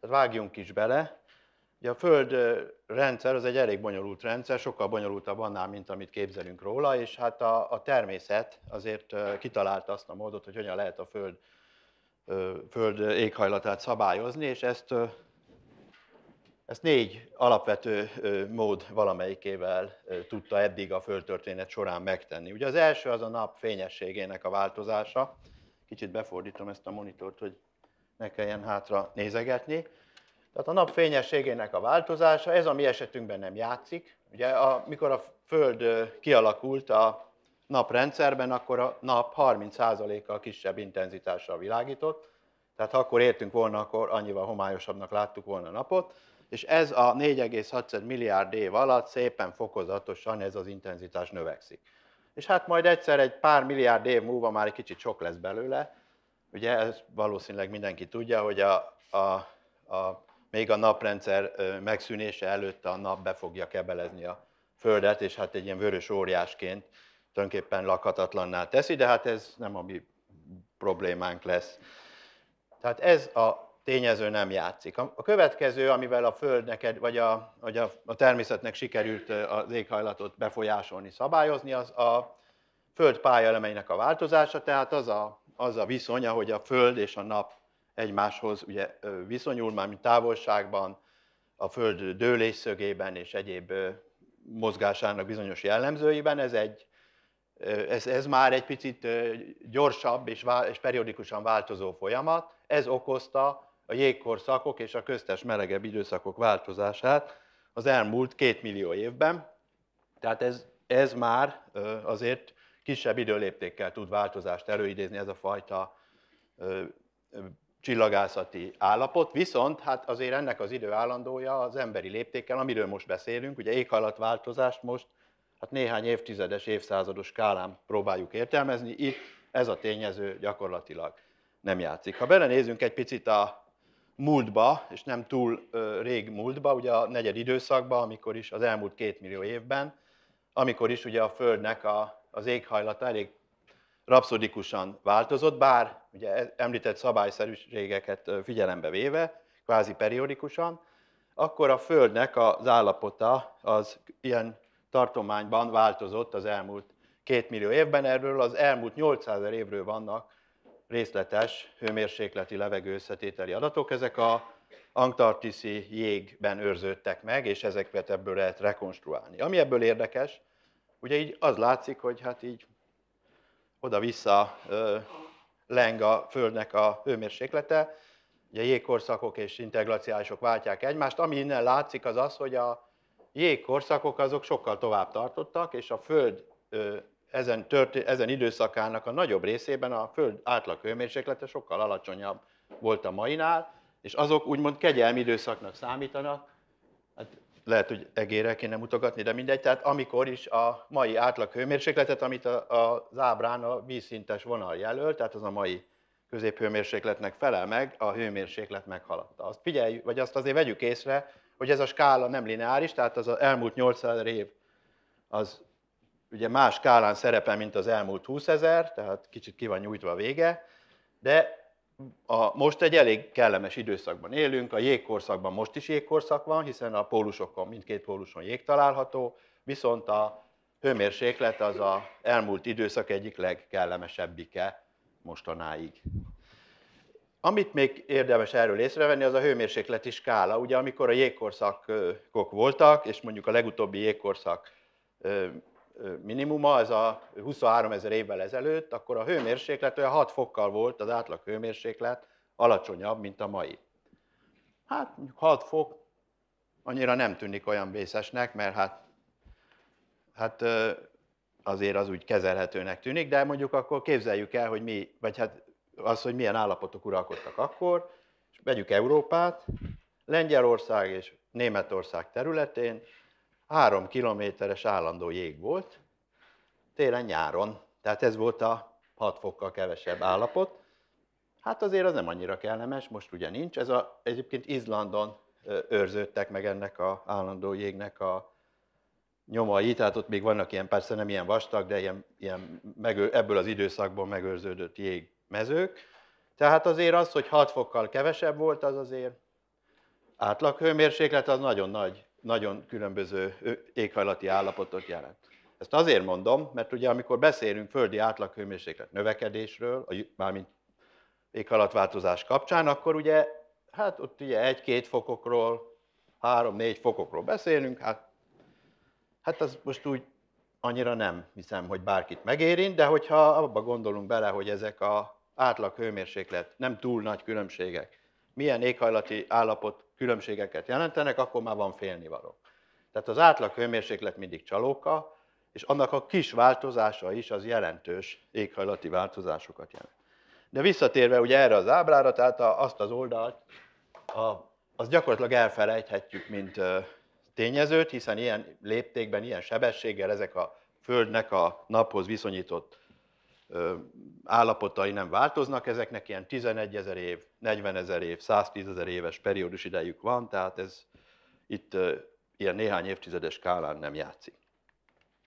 Tehát vágjunk is bele. Ugye a Föld rendszer az egy elég bonyolult rendszer, sokkal bonyolultabb annál, mint amit képzelünk róla, és hát a, a természet azért kitalálta azt a módot, hogy hogyan lehet a Föld, föld éghajlatát szabályozni, és ezt, ezt négy alapvető mód valamelyikével tudta eddig a Földtörténet során megtenni. Ugye az első az a nap fényességének a változása. Kicsit befordítom ezt a monitort, hogy ne kelljen hátra nézegetni. Tehát a nap fényességének a változása, ez a mi esetünkben nem játszik. Ugye amikor a Föld kialakult a naprendszerben, akkor a nap 30%-kal kisebb intenzitással világított, tehát ha akkor értünk volna, akkor annyival homályosabbnak láttuk volna a napot, és ez a 4,6 milliárd év alatt szépen fokozatosan ez az intenzitás növekszik. És hát majd egyszer egy pár milliárd év múlva már egy kicsit sok lesz belőle, Ugye ez valószínűleg mindenki tudja, hogy a, a, a, még a naprendszer megszűnése előtt a nap be fogja kebelezni a Földet, és hát egy ilyen vörös óriásként tulajdonképpen lakhatatlanná teszi, de hát ez nem a mi problémánk lesz. Tehát ez a tényező nem játszik. A következő, amivel a Földnek, vagy a, vagy a, a természetnek sikerült az éghajlatot befolyásolni, szabályozni, az a Föld pályalemeinek a változása, tehát az a az a viszony, ahogy a Föld és a Nap egymáshoz ugye, viszonyul, mármint távolságban, a Föld dőlésszögében és egyéb mozgásának bizonyos jellemzőiben. Ez, egy, ez, ez már egy picit gyorsabb és, vál, és periódikusan változó folyamat. Ez okozta a jégkorszakok és a köztes melegebb időszakok változását az elmúlt két millió évben. Tehát ez, ez már azért kisebb időléptékkel tud változást előidézni ez a fajta ö, ö, csillagászati állapot, viszont hát azért ennek az idő állandója az emberi léptékkel, amiről most beszélünk, ugye éghajlatváltozást most hát néhány évtizedes, évszázados skálán próbáljuk értelmezni, itt ez a tényező gyakorlatilag nem játszik. Ha belenézünk egy picit a múltba, és nem túl ö, rég múltba, ugye a negyed időszakba, amikor is az elmúlt két millió évben, amikor is ugye a Földnek a az éghajlata elég rapszodikusan változott, bár ugye e, említett szabályszerűségeket figyelembe véve, kvázi periodikusan, akkor a Földnek az állapota az ilyen tartományban változott az elmúlt két millió évben. Erről az elmúlt 800 évről vannak részletes hőmérsékleti levegő összetételi adatok. Ezek a antarktiszi jégben őrződtek meg, és ezeket ebből lehet rekonstruálni. Ami ebből érdekes, ugye így az látszik, hogy hát így oda-vissza leng a Földnek a hőmérséklete, ugye jégkorszakok és interglaciálisok váltják egymást. Ami innen látszik az az, hogy a jégkorszakok azok sokkal tovább tartottak, és a Föld ezen, tört, ezen időszakának a nagyobb részében a Föld átlag hőmérséklete sokkal alacsonyabb volt a mainál, és azok úgymond kegyelmi időszaknak számítanak. Hát lehet, hogy egére kéne mutogatni, de mindegy, tehát amikor is a mai átlag hőmérsékletet, amit az ábrán a vízszintes vonal jelöl, tehát az a mai középhőmérsékletnek felel meg, a hőmérséklet meghaladta. Azt figyeljük, vagy azt azért vegyük észre, hogy ez a skála nem lineáris, tehát az elmúlt 800 év az ugye más skálán szerepel, mint az elmúlt 20 ezer, tehát kicsit ki van nyújtva a vége, de a, most egy elég kellemes időszakban élünk, a jégkorszakban most is jégkorszak van, hiszen a pólusokon, mindkét póluson jég található, viszont a hőmérséklet az a elmúlt időszak egyik legkellemesebbike mostanáig. Amit még érdemes erről észrevenni, az a hőmérsékleti skála. Ugye amikor a jégkorszakok voltak, és mondjuk a legutóbbi jégkorszak minimuma, ez a 23 ezer évvel ezelőtt, akkor a hőmérséklet olyan 6 fokkal volt az átlag hőmérséklet, alacsonyabb, mint a mai. Hát 6 fok annyira nem tűnik olyan vészesnek, mert hát, hát azért az úgy kezelhetőnek tűnik, de mondjuk akkor képzeljük el, hogy mi, vagy hát az, hogy milyen állapotok uralkodtak akkor, és vegyük Európát, Lengyelország és Németország területén három kilométeres állandó jég volt, télen-nyáron. Tehát ez volt a 6 fokkal kevesebb állapot. Hát azért az nem annyira kellemes, most ugye nincs. Ez a, egyébként Izlandon őrződtek meg ennek a állandó jégnek a nyomai, tehát ott még vannak ilyen, persze nem ilyen vastag, de ilyen, ilyen megő, ebből az időszakból megőrződött jégmezők. Tehát azért az, hogy 6 fokkal kevesebb volt, az azért átlaghőmérséklet az nagyon nagy nagyon különböző éghajlati állapotot jelent. Ezt azért mondom, mert ugye amikor beszélünk földi átlaghőmérséklet növekedésről, a, mármint éghajlatváltozás kapcsán, akkor ugye, hát ott ugye egy-két fokokról, három-négy fokokról beszélünk, hát, hát az most úgy annyira nem hiszem, hogy bárkit megérint, de hogyha abba gondolunk bele, hogy ezek a átlag hőmérséklet nem túl nagy különbségek milyen éghajlati állapot különbségeket jelentenek, akkor már van félnivaló. Tehát az átlag hőmérséklet mindig csalóka, és annak a kis változása is az jelentős éghajlati változásokat jelent. De visszatérve ugye erre az ábrára, tehát azt az oldalt, a, azt gyakorlatilag elfelejthetjük, mint tényezőt, hiszen ilyen léptékben, ilyen sebességgel ezek a Földnek a naphoz viszonyított állapotai nem változnak, ezeknek ilyen 11 ezer év, 40 ezer év, 110 ezer éves periódus idejük van, tehát ez itt ilyen néhány évtizedes skálán nem játszik.